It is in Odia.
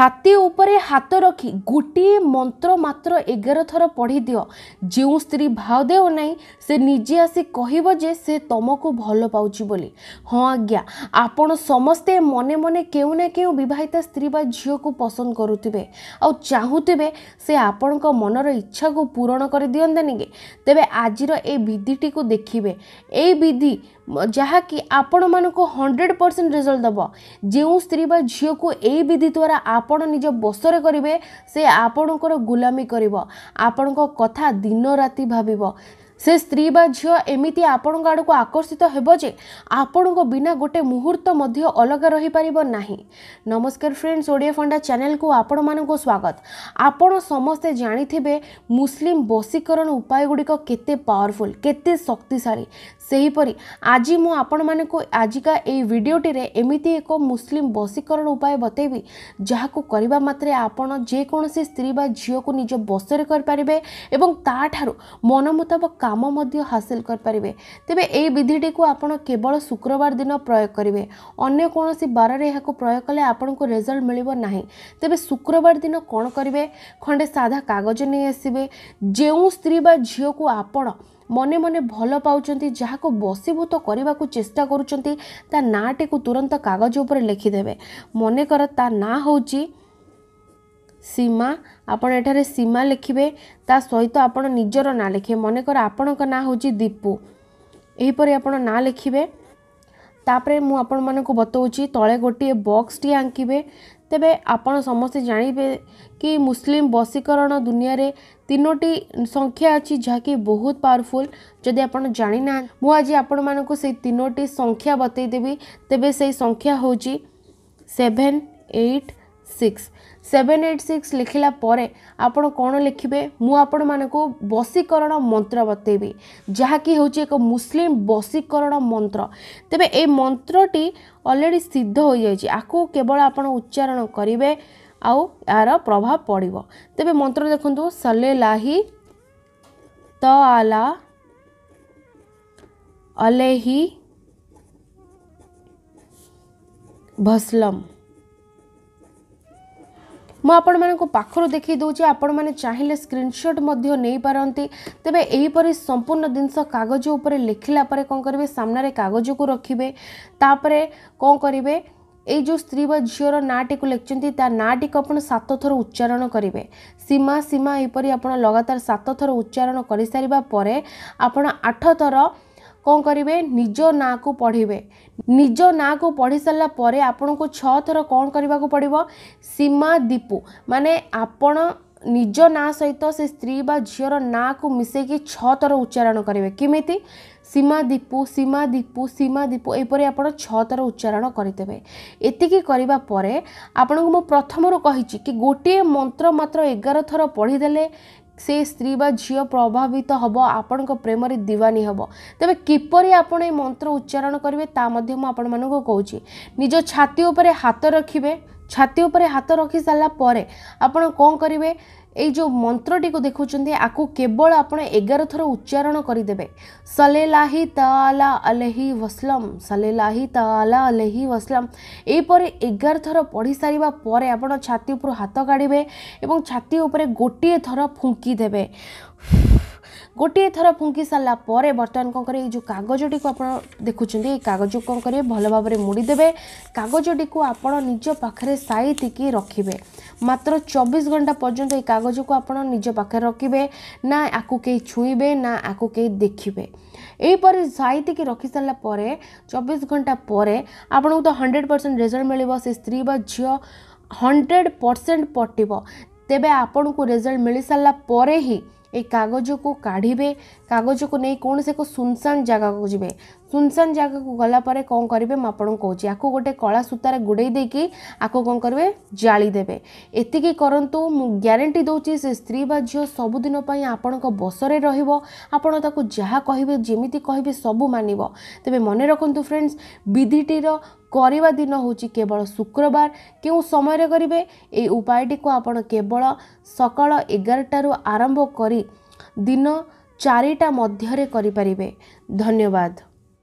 ଛାତି ଉପରେ ହାତ ରଖି ଗୋଟିଏ ମନ୍ତ୍ର ମାତ୍ର ଏଗାର ଥର ପଢ଼ିଦିଅ ଯେଉଁ ସ୍ତ୍ରୀ ଭାଉ ଦେଉନାହିଁ ସେ ନିଜେ ଆସି କହିବ ଯେ ସେ ତୁମକୁ ଭଲ ପାଉଛି ବୋଲି ହଁ ଆଜ୍ଞା ଆପଣ ସମସ୍ତେ ମନେ ମନେ କେଉଁ ନା କେଉଁ ବିବାହିତା ସ୍ତ୍ରୀ ବା ଝିଅକୁ ପସନ୍ଦ କରୁଥିବେ ଆଉ ଚାହୁଁଥିବେ ସେ ଆପଣଙ୍କ ମନର ଇଚ୍ଛାକୁ ପୂରଣ କରିଦିଅନ୍ତାନି କି ତେବେ ଆଜିର ଏ ବିଧିଟିକୁ ଦେଖିବେ ଏଇ ବିଧି ଯାହାକି ଆପଣମାନଙ୍କୁ ହଣ୍ଡ୍ରେଡ଼ ପରସେଣ୍ଟ ରେଜଲ୍ଟ ଦେବ ଯେଉଁ ସ୍ତ୍ରୀ ବା ଝିଅକୁ ଏଇ ବିଧି ଦ୍ୱାରା ଆପଣ ଆପଣ ନିଜ ବସରେ କରିବେ ସେ ଆପଣଙ୍କର ଗୁଲାମୀ କରିବ ଆପଣଙ୍କ କଥା ଦିନ ରାତି ଭାବିବ ସେ ସ୍ତ୍ରୀ ବା ଝିଅ ଏମିତି ଆପଣଙ୍କ ଆଡ଼କୁ ଆକର୍ଷିତ ହେବ ଯେ ଆପଣଙ୍କ ବିନା ଗୋଟେ ମୁହୂର୍ତ୍ତ ମଧ୍ୟ ଅଲଗା ରହିପାରିବ ନାହିଁ ନମସ୍କାର ଫ୍ରେଣ୍ଡସ୍ ଓଡ଼ିଆ ଫଣ୍ଡା ଚ୍ୟାନେଲକୁ ଆପଣମାନଙ୍କୁ ସ୍ୱାଗତ ଆପଣ ସମସ୍ତେ ଜାଣିଥିବେ ମୁସଲିମ ବଶୀକରଣ ଉପାୟଗୁଡ଼ିକ କେତେ ପାୱାରଫୁଲ୍ କେତେ ଶକ୍ତିଶାଳୀ ସେହିପରି ଆଜି ମୁଁ ଆପଣମାନଙ୍କୁ ଆଜିକା ଏହି ଭିଡ଼ିଓଟିରେ ଏମିତି ଏକ ମୁସଲିମ ବଶୀକରଣ ଉପାୟ ବତେଇବି ଯାହାକୁ କରିବା ମାତ୍ରେ ଆପଣ ଯେକୌଣସି ସ୍ତ୍ରୀ ବା ଝିଅକୁ ନିଜ ବଶରେ କରିପାରିବେ ଏବଂ ତାଠାରୁ ମନ ମୁତାବକ କାମ ମଧ୍ୟ ହାସିଲ କରିପାରିବେ ତେବେ ଏହି ବିଧିଟିକୁ ଆପଣ କେବଳ ଶୁକ୍ରବାର ଦିନ ପ୍ରୟୋଗ କରିବେ ଅନ୍ୟ କୌଣସି ବାରରେ ଏହାକୁ ପ୍ରୟୋଗ କଲେ ଆପଣଙ୍କୁ ରେଜଲ୍ଟ ମିଳିବ ନାହିଁ ତେବେ ଶୁକ୍ରବାର ଦିନ କ'ଣ କରିବେ ଖଣ୍ଡେ ସାଧା କାଗଜ ନେଇ ଆସିବେ ଯେଉଁ ସ୍ତ୍ରୀ ବା ଝିଅକୁ ଆପଣ ମନେ ମନେ ଭଲ ପାଉଛନ୍ତି ଯାହାକୁ ବସିଭୂତ କରିବାକୁ ଚେଷ୍ଟା କରୁଛନ୍ତି ତା ନାଁଟିକୁ ତୁରନ୍ତ କାଗଜ ଉପରେ ଲେଖିଦେବେ ମନେକର ତା ନାଁ ହେଉଛି ସୀମା ଆପଣ ଏଠାରେ ସୀମା ଲେଖିବେ ତା ସହିତ ଆପଣ ନିଜର ନାଁ ଲେଖିବେ ମନେକର ଆପଣଙ୍କ ନାଁ ହେଉଛି ଦୀପୁ ଏହିପରି ଆପଣ ନାଁ ଲେଖିବେ तापर मुक बताऊँगी तले गोटे बक्स टी आंकबे तेब आपण समस्ते जानवे कि मुसलिम वशीकरण दुनिया रे तीनो संख्या अच्छी जहाँ कि बहुत पावरफुल जदि आप जाणिना मुझे आपण मानक से तीनो संख्या बतईदेवी तेब से संख्या हूँ seven eight six seven eight six ଲେଖିଲା ପରେ ଆପଣ କ'ଣ ଲେଖିବେ ମୁଁ ଆପଣମାନଙ୍କୁ ବଶୀକରଣ ମନ୍ତ୍ର ବତେଇବି ଯାହାକି ହେଉଛି ଏକ ମୁସଲିମ୍ ବଶୀକରଣ ମନ୍ତ୍ର ତେବେ ଏ ମନ୍ତ୍ରଟି ଅଲରେଡ଼ି ସିଦ୍ଧ ହୋଇଯାଇଛି ଆକୁ କେବଳ ଆପଣ ଉଚ୍ଚାରଣ କରିବେ ଆଉ ଏହାର ପ୍ରଭାବ ପଡ଼ିବ ତେବେ ମନ୍ତ୍ର ଦେଖନ୍ତୁ ସଲେ ଲାହି ତ ଆଲା ଅଲେହି ଭସଲମ୍ ମୁଁ ଆପଣମାନଙ୍କୁ ପାଖରୁ ଦେଖାଇ ଦେଉଛି ଆପଣମାନେ ଚାହିଁଲେ ସ୍କ୍ରିନ୍ସଟ୍ ମଧ୍ୟ ନେଇପାରନ୍ତି ତେବେ ଏହିପରି ସମ୍ପୂର୍ଣ୍ଣ ଜିନିଷ କାଗଜ ଉପରେ ଲେଖିଲା ପରେ କ'ଣ କରିବେ ସାମ୍ନାରେ କାଗଜକୁ ରଖିବେ ତାପରେ କ'ଣ କରିବେ ଏଇ ଯେଉଁ ସ୍ତ୍ରୀ ବା ଝିଅର ନାଁଟିକୁ ଲେଖିଛନ୍ତି ତା ନାଁଟିକୁ ଆପଣ ସାତ ଥର ଉଚ୍ଚାରଣ କରିବେ ସୀମା ସୀମା ଏହିପରି ଆପଣ ଲଗାତାର ସାତ ଥର ଉଚ୍ଚାରଣ କରିସାରିବା ପରେ ଆପଣ ଆଠ ଥର କ'ଣ କରିବେ ନିଜ ନାଁକୁ ପଢ଼ିବେ ନିଜ ନାଁକୁ ପଢ଼ି ସାରିଲା ପରେ ଆପଣଙ୍କୁ ଛଅ ଥର କ'ଣ କରିବାକୁ ପଡ଼ିବ ସୀମା ଦୀପୁ ମାନେ ଆପଣ ନିଜ ନାଁ ସହିତ ସେ ସ୍ତ୍ରୀ ବା ଝିଅର ନାଁକୁ ମିଶେଇକି ଛଅ ଥର ଉଚ୍ଚାରଣ କରିବେ କେମିତି ସୀମା ଦୀପୁ ସୀମା ଦୀପୁ ସୀମା ଦୀପୁ ଏପରି ଆପଣ ଛଅ ଥର ଉଚ୍ଚାରଣ କରିଦେବେ ଏତିକି କରିବା ପରେ ଆପଣଙ୍କୁ ମୁଁ ପ୍ରଥମରୁ କହିଛି କି ଗୋଟିଏ ମନ୍ତ୍ର ମାତ୍ର ଏଗାର ଥର ପଢ଼ିଦେଲେ ସେ ସ୍ତ୍ରୀ ବା ଝିଅ ପ୍ରଭାବିତ ହେବ ଆପଣଙ୍କ ପ୍ରେମରେ ଦିୱାନୀ ହେବ ତେବେ କିପରି ଆପଣ ଏହି ମନ୍ତ୍ର ଉଚ୍ଚାରଣ କରିବେ ତା ମଧ୍ୟ ମୁଁ ଆପଣମାନଙ୍କୁ କହୁଛି ନିଜ ଛାତି ଉପରେ ହାତ ରଖିବେ ଛାତି ଉପରେ ହାତ ରଖିସାରିଲା ପରେ ଆପଣ କ'ଣ କରିବେ ଏଇ ଯେଉଁ ମନ୍ତ୍ରଟିକୁ ଦେଖୁଛନ୍ତି ଆକୁ କେବଳ ଆପଣ ଏଗାର ଥର ଉଚ୍ଚାରଣ କରିଦେବେ ସଲେଲାହି ତାଲା ଅଲହି ୱସଲମ ସଲେଲାହି ତାଲା ଅଲହି ୱସଲମ ଏହିପରି ଏଗାର ଥର ପଢ଼ି ସାରିବା ପରେ ଆପଣ ଛାତି ଉପରୁ ହାତ କାଢ଼ିବେ ଏବଂ ଛାତି ଉପରେ ଗୋଟିଏ ଥର ଫୁଙ୍କି ଗୋଟିଏ ଥର ଫୁଙ୍କି ସାରିଲା ପରେ ବର୍ତ୍ତମାନ କ'ଣ କରିବେ ଏଇ ଯେଉଁ କାଗଜଟିକୁ ଆପଣ ଦେଖୁଛନ୍ତି ଏଇ କାଗଜକୁ କ'ଣ କରିବେ ଭଲ ଭାବରେ ମୋଡ଼ିଦେବେ କାଗଜଟିକୁ ଆପଣ ନିଜ ପାଖରେ ସାଇତିକି ରଖିବେ ମାତ୍ର ଚବିଶ ଘଣ୍ଟା ପର୍ଯ୍ୟନ୍ତ ଏଇ କାଗଜକୁ ଆପଣ ନିଜ ପାଖରେ ରଖିବେ ନା ଆକୁ କେହି ଛୁଇଁବେ ନା ଆକୁ କେହି ଦେଖିବେ ଏହିପରି ସାଇତିକି ରଖିସାରିଲା ପରେ ଚବିଶ ଘଣ୍ଟା ପରେ ଆପଣଙ୍କୁ ତ ହଣ୍ଡ୍ରେଡ଼ ପରସେଣ୍ଟ ରେଜଲ୍ଟ ମିଳିବ ସେ ସ୍ତ୍ରୀ ବା ଝିଅ ହଣ୍ଡ୍ରେଡ଼ ପରସେଣ୍ଟ ପଟିବ ତେବେ ଆପଣଙ୍କୁ ରେଜଲ୍ଟ ମିଳିସାରିଲା ପରେ ହିଁ ଏଇ କାଗଜକୁ କାଢ଼ିବେ କାଗଜକୁ ନେଇ କୌଣସି ଏକ ଶୂନଶାନ ଜାଗାକୁ ଯିବେ ସୁନସାନ ଜାଗାକୁ ଗଲା ପରେ କ'ଣ କରିବେ ମୁଁ ଆପଣଙ୍କୁ କହୁଛି ଆକୁ ଗୋଟେ କଳା ସୂତାରେ ଗୁଡ଼େଇ ଦେଇକି ଆକୁ କ'ଣ କରିବେ ଜାଳିଦେବେ ଏତିକି କରନ୍ତୁ ମୁଁ ଗ୍ୟାରେଣ୍ଟି ଦେଉଛି ସେ ସ୍ତ୍ରୀ ବା ଝିଅ ସବୁଦିନ ପାଇଁ ଆପଣଙ୍କ ବସରେ ରହିବ ଆପଣ ତାକୁ ଯାହା କହିବେ ଯେମିତି କହିବେ ସବୁ ମାନିବ ତେବେ ମନେ ରଖନ୍ତୁ ଫ୍ରେଣ୍ଡସ୍ ବିଧିଟିର କରିବା ଦିନ ହେଉଛି କେବଳ ଶୁକ୍ରବାର କେଉଁ ସମୟରେ କରିବେ ଏଇ ଉପାୟଟିକୁ ଆପଣ କେବଳ ସକାଳ ଏଗାରଟାରୁ ଆରମ୍ଭ କରି ଦିନ ଚାରିଟା ମଧ୍ୟରେ କରିପାରିବେ ଧନ୍ୟବାଦ